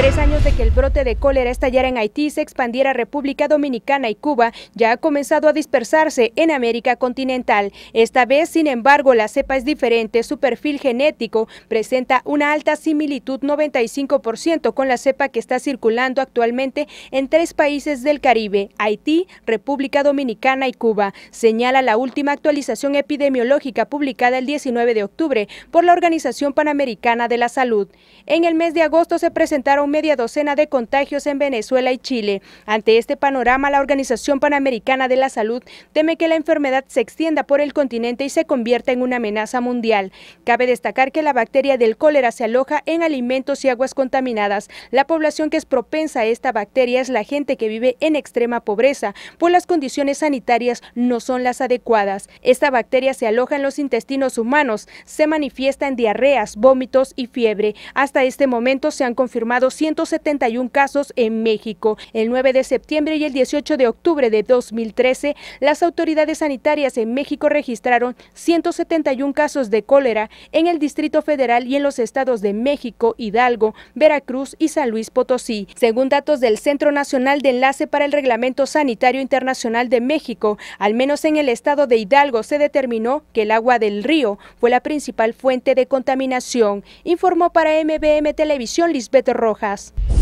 tres años de que el brote de cólera estallara en Haití se expandiera a República Dominicana y Cuba, ya ha comenzado a dispersarse en América continental. Esta vez, sin embargo, la cepa es diferente. Su perfil genético presenta una alta similitud 95% con la cepa que está circulando actualmente en tres países del Caribe, Haití, República Dominicana y Cuba, señala la última actualización epidemiológica publicada el 19 de octubre por la Organización Panamericana de la Salud. En el mes de agosto se presentaron media docena de contagios en Venezuela y Chile. Ante este panorama, la Organización Panamericana de la Salud teme que la enfermedad se extienda por el continente y se convierta en una amenaza mundial. Cabe destacar que la bacteria del cólera se aloja en alimentos y aguas contaminadas. La población que es propensa a esta bacteria es la gente que vive en extrema pobreza, pues las condiciones sanitarias no son las adecuadas. Esta bacteria se aloja en los intestinos humanos, se manifiesta en diarreas, vómitos y fiebre. Hasta este momento se han confirmado 171 casos en México. El 9 de septiembre y el 18 de octubre de 2013, las autoridades sanitarias en México registraron 171 casos de cólera en el Distrito Federal y en los estados de México, Hidalgo, Veracruz y San Luis Potosí. Según datos del Centro Nacional de Enlace para el Reglamento Sanitario Internacional de México, al menos en el estado de Hidalgo se determinó que el agua del río fue la principal fuente de contaminación, informó para MBM Televisión Lisbeth Roja atrás.